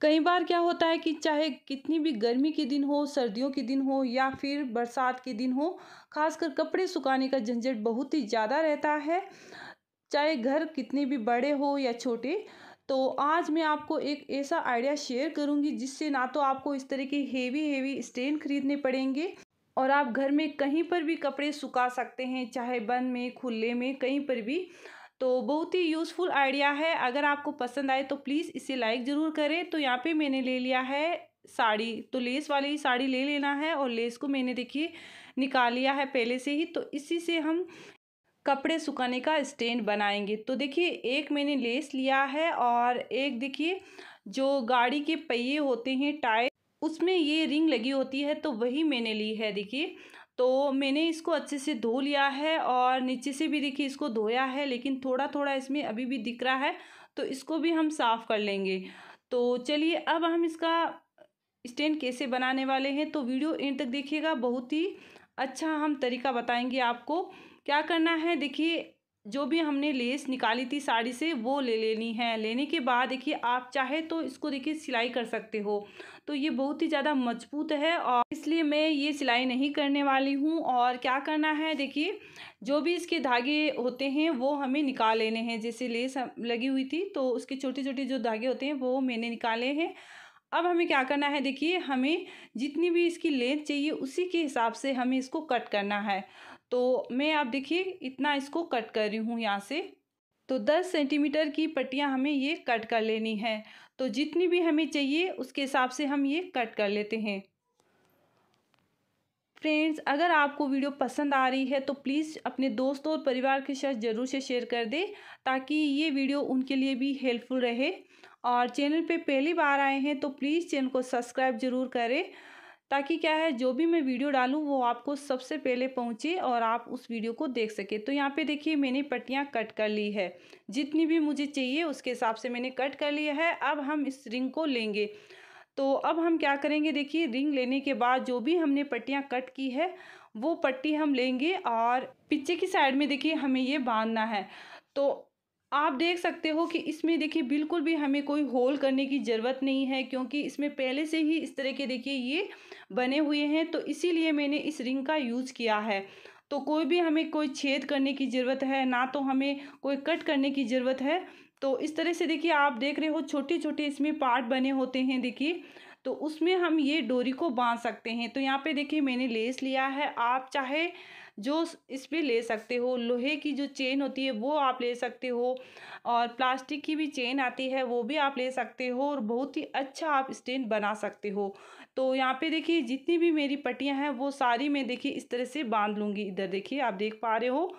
कई बार क्या होता है कि चाहे कितनी भी गर्मी के दिन हो सर्दियों के दिन हो या फिर बरसात के दिन हो खासकर कपड़े सुखाने का झंझट बहुत ही ज़्यादा रहता है चाहे घर कितने भी बड़े हो या छोटे तो आज मैं आपको एक ऐसा आइडिया शेयर करूंगी जिससे ना तो आपको इस तरह के हेवी हेवी स्टेन खरीदने पड़ेंगे और आप घर में कहीं पर भी कपड़े सुखा सकते हैं चाहे बंद में खुले में कहीं पर भी तो बहुत ही यूज़फुल आइडिया है अगर आपको पसंद आए तो प्लीज़ इसे लाइक ज़रूर करें तो यहाँ पे मैंने ले लिया है साड़ी तो लेस वाली साड़ी ले लेना है और लेस को मैंने देखिए निकाल लिया है पहले से ही तो इसी से हम कपड़े सुखाने का स्टैंड बनाएंगे तो देखिए एक मैंने लेस लिया है और एक देखिए जो गाड़ी के पहिए होते हैं टायर उसमें ये रिंग लगी होती है तो वही मैंने ली है देखिए तो मैंने इसको अच्छे से धो लिया है और नीचे से भी देखिए इसको धोया है लेकिन थोड़ा थोड़ा इसमें अभी भी दिख रहा है तो इसको भी हम साफ़ कर लेंगे तो चलिए अब हम इसका स्टैंड कैसे बनाने वाले हैं तो वीडियो एंड तक देखिएगा बहुत ही अच्छा हम तरीका बताएंगे आपको क्या करना है देखिए जो भी हमने लेस निकाली थी साड़ी से वो ले लेनी है लेने के बाद देखिए आप चाहे तो इसको देखिए सिलाई कर सकते हो तो ये बहुत ही ज़्यादा मजबूत है और इसलिए मैं ये सिलाई नहीं करने वाली हूँ और क्या करना है देखिए जो भी इसके धागे होते हैं वो हमें निकाल लेने हैं जैसे लेस लगी हुई थी तो उसके छोटे छोटे जो धागे होते हैं वो मैंने निकाले हैं अब हमें क्या करना है देखिए हमें जितनी भी इसकी लेंथ चाहिए उसी के हिसाब से हमें इसको कट करना है तो मैं आप देखिए इतना इसको कट कर रही हूँ यहाँ से तो 10 सेंटीमीटर की पट्टियाँ हमें ये कट कर लेनी है तो जितनी भी हमें चाहिए उसके हिसाब से हम ये कट कर लेते हैं फ्रेंड्स अगर आपको वीडियो पसंद आ रही है तो प्लीज़ अपने दोस्तों और परिवार के साथ ज़रूर से शेयर कर दें ताकि ये वीडियो उनके लिए भी हेल्पफुल रहे और चैनल पे पहली बार आए हैं तो प्लीज़ चैनल को सब्सक्राइब ज़रूर करें ताकि क्या है जो भी मैं वीडियो डालूँ वो आपको सबसे पहले पहुँचे और आप उस वीडियो को देख सके तो यहाँ पे देखिए मैंने पट्टियाँ कट कर ली है जितनी भी मुझे चाहिए उसके हिसाब से मैंने कट कर लिया है अब हम इस रिंग को लेंगे तो अब हम क्या करेंगे देखिए रिंग लेने के बाद जो भी हमने पट्टियाँ कट की है वो पट्टी हम लेंगे और पीछे की साइड में देखिए हमें ये बांधना है तो आप देख सकते हो कि इसमें देखिए बिल्कुल भी हमें कोई होल करने की ज़रूरत नहीं है क्योंकि इसमें पहले से ही इस तरह के देखिए ये बने हुए हैं तो इसीलिए मैंने इस रिंग का यूज़ किया है तो कोई भी हमें कोई छेद करने की ज़रूरत है ना तो हमें कोई कट करने की ज़रूरत है तो इस तरह से देखिए आप देख रहे हो छोटे छोटे इसमें पार्ट बने होते हैं देखिए तो उसमें हम ये डोरी को बांध सकते हैं तो यहाँ पर देखिए मैंने लेस लिया है आप चाहे जो इस पर ले सकते हो लोहे की जो चेन होती है वो आप ले सकते हो और प्लास्टिक की भी चेन आती है वो भी आप ले सकते हो और बहुत ही अच्छा आप स्टैंड बना सकते हो तो यहाँ पे देखिए जितनी भी मेरी पट्टियाँ हैं वो सारी मैं देखिए इस तरह से बांध लूँगी इधर देखिए आप देख पा रहे हो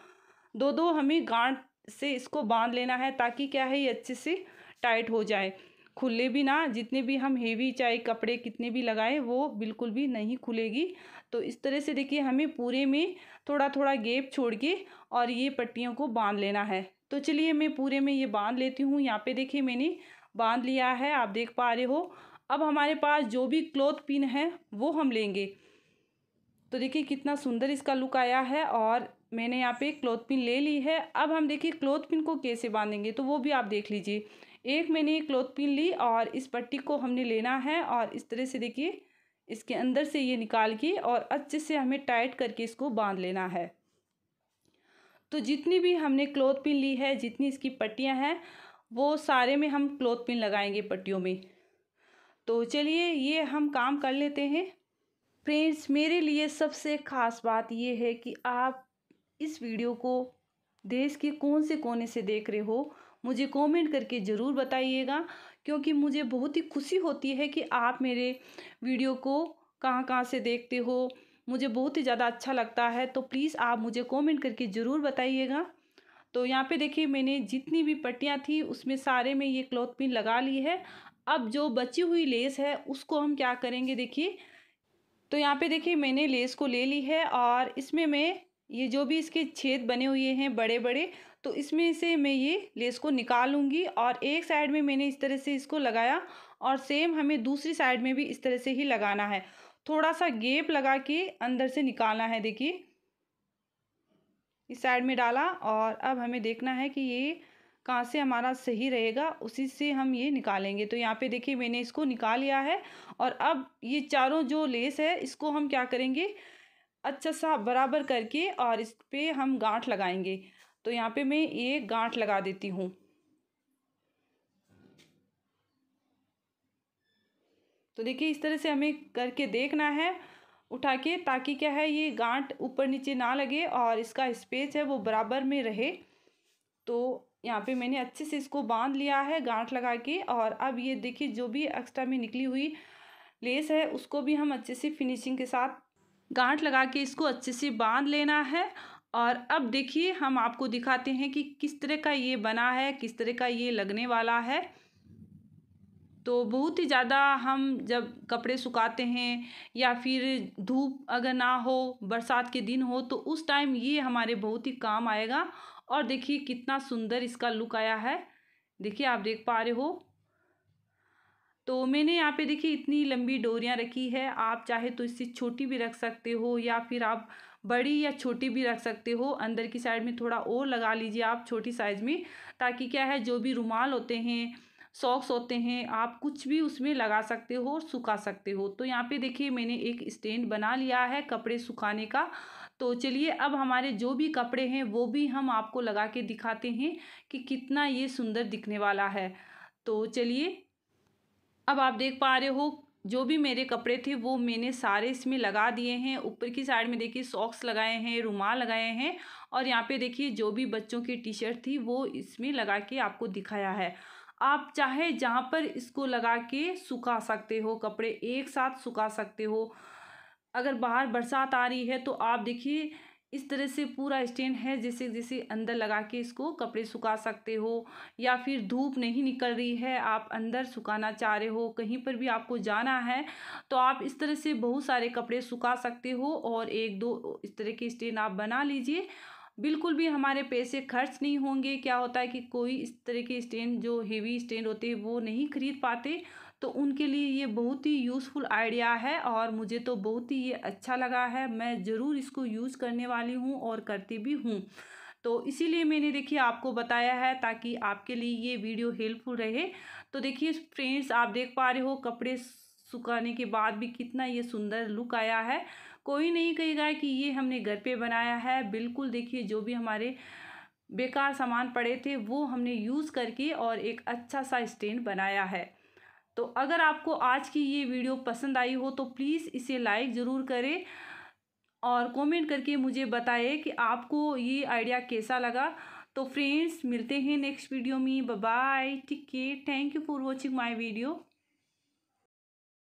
दो दो हमें गांठ से इसको बांध लेना है ताकि क्या है ये अच्छे से टाइट हो जाए खुले भी ना जितने भी हम हेवी चाहे कपड़े कितने भी लगाएं वो बिल्कुल भी नहीं खुलेगी तो इस तरह से देखिए हमें पूरे में थोड़ा थोड़ा गेप छोड़ के और ये पट्टियों को बांध लेना है तो चलिए मैं पूरे में ये बांध लेती हूँ यहाँ पे देखिए मैंने बांध लिया है आप देख पा रहे हो अब हमारे पास जो भी क्लोथ पिन है वो हम लेंगे तो देखिए कितना सुंदर इसका लुक आया है और मैंने यहाँ पे क्लोथ पिन ले ली है अब हम देखिए क्लोथ पिन को कैसे बांधेंगे तो वो भी आप देख लीजिए एक मैंने क्लोथ पिन ली और इस पट्टी को हमने लेना है और इस तरह से देखिए इसके अंदर से ये निकाल के और अच्छे से हमें टाइट करके इसको बांध लेना है तो जितनी भी हमने क्लोथ पिन ली है जितनी इसकी पट्टियाँ हैं वो सारे में हम क्लोथ पिन लगाएंगे पट्टियों में तो चलिए ये हम काम कर लेते हैं फ्रेंड्स मेरे लिए सबसे ख़ास बात ये है कि आप इस वीडियो को देश के कौन से कोने से देख रहे हो मुझे कमेंट करके ज़रूर बताइएगा क्योंकि मुझे बहुत ही खुशी होती है कि आप मेरे वीडियो को कहाँ कहाँ से देखते हो मुझे बहुत ही ज़्यादा अच्छा लगता है तो प्लीज़ आप मुझे कमेंट करके ज़रूर बताइएगा तो यहाँ पे देखिए मैंने जितनी भी पट्टियाँ थी उसमें सारे में ये क्लॉथ पिन लगा ली है अब जो बची हुई लेस है उसको हम क्या करेंगे देखिए तो यहाँ पे देखिए मैंने लेस को ले ली है और इसमें मैं ये जो भी इसके छेद बने हुए हैं बड़े बड़े तो इसमें से मैं ये लेस को निकालूंगी और एक साइड में मैंने इस तरह से इसको लगाया और सेम हमें दूसरी साइड में भी इस तरह से ही लगाना है थोड़ा सा गेप लगा के अंदर से निकालना है देखिए इस साइड में डाला और अब हमें देखना है कि ये कहाँ से हमारा सही रहेगा उसी से हम ये निकालेंगे तो यहाँ पे देखिए मैंने इसको निकाल लिया है और अब ये चारों जो लेस है इसको हम क्या करेंगे अच्छा सा बराबर करके और इस पर हम गांठ लगाएंगे तो यहाँ पे मैं ये गांठ लगा देती हूँ तो देखिए इस तरह से हमें करके देखना है उठा के ताकि क्या है ये गांठ ऊपर नीचे ना लगे और इसका स्पेस है वो बराबर में रहे तो यहाँ पे मैंने अच्छे से इसको बांध लिया है गांठ लगा के और अब ये देखिए जो भी एक्स्ट्रा में निकली हुई लेस है उसको भी हम अच्छे से फिनिशिंग के साथ गांठ लगा के इसको अच्छे से बांध लेना है और अब देखिए हम आपको दिखाते हैं कि किस तरह का ये बना है किस तरह का ये लगने वाला है तो बहुत ही ज़्यादा हम जब कपड़े सुखाते हैं या फिर धूप अगर ना हो बरसात के दिन हो तो उस टाइम ये हमारे बहुत ही काम आएगा और देखिए कितना सुंदर इसका लुक आया है देखिए आप देख पा रहे हो तो मैंने यहाँ पे देखिए इतनी लंबी डोरियाँ रखी है आप चाहे तो इससे छोटी भी रख सकते हो या फिर आप बड़ी या छोटी भी रख सकते हो अंदर की साइड में थोड़ा और लगा लीजिए आप छोटी साइज़ में ताकि क्या है जो भी रुमाल होते हैं सॉक्स होते हैं आप कुछ भी उसमें लगा सकते हो और सुखा सकते हो तो यहाँ पे देखिए मैंने एक स्टैंड बना लिया है कपड़े सुखाने का तो चलिए अब हमारे जो भी कपड़े हैं वो भी हम आपको लगा के दिखाते हैं कि कितना ये सुंदर दिखने वाला है तो चलिए अब आप देख पा रहे हो जो भी मेरे कपड़े थे वो मैंने सारे इसमें लगा दिए हैं ऊपर की साइड में देखिए सॉक्स लगाए हैं रुमाल लगाए हैं और यहाँ पे देखिए जो भी बच्चों की टी शर्ट थी वो इसमें लगा के आपको दिखाया है आप चाहे जहाँ पर इसको लगा के सुखा सकते हो कपड़े एक साथ सुखा सकते हो अगर बाहर बरसात आ रही है तो आप देखिए इस तरह से पूरा स्टैंड है जैसे जैसे अंदर लगा के इसको कपड़े सुखा सकते हो या फिर धूप नहीं निकल रही है आप अंदर सुखाना चाह रहे हो कहीं पर भी आपको जाना है तो आप इस तरह से बहुत सारे कपड़े सुखा सकते हो और एक दो इस तरह के स्टैंड आप बना लीजिए बिल्कुल भी हमारे पैसे खर्च नहीं होंगे क्या होता है कि कोई इस तरह के स्टैंड जो हेवी स्टैंड होते हैं वो नहीं खरीद पाते तो उनके लिए ये बहुत ही यूज़फुल आइडिया है और मुझे तो बहुत ही ये अच्छा लगा है मैं ज़रूर इसको यूज़ करने वाली हूँ और करती भी हूँ तो इसीलिए मैंने देखिए आपको बताया है ताकि आपके लिए ये वीडियो हेल्पफुल रहे तो देखिए फ्रेंड्स आप देख पा रहे हो कपड़े सुखाने के बाद भी कितना ये सुंदर लुक आया है कोई नहीं कहेगा कि ये हमने घर पे बनाया है बिल्कुल देखिए जो भी हमारे बेकार सामान पड़े थे वो हमने यूज़ करके और एक अच्छा सा स्टैंड बनाया है तो अगर आपको आज की ये वीडियो पसंद आई हो तो प्लीज़ इसे लाइक ज़रूर करें और कमेंट करके मुझे बताएं कि आपको ये आइडिया कैसा लगा तो फ्रेंड्स मिलते हैं नेक्स्ट वीडियो में बाय ठीक है thank you for watching my video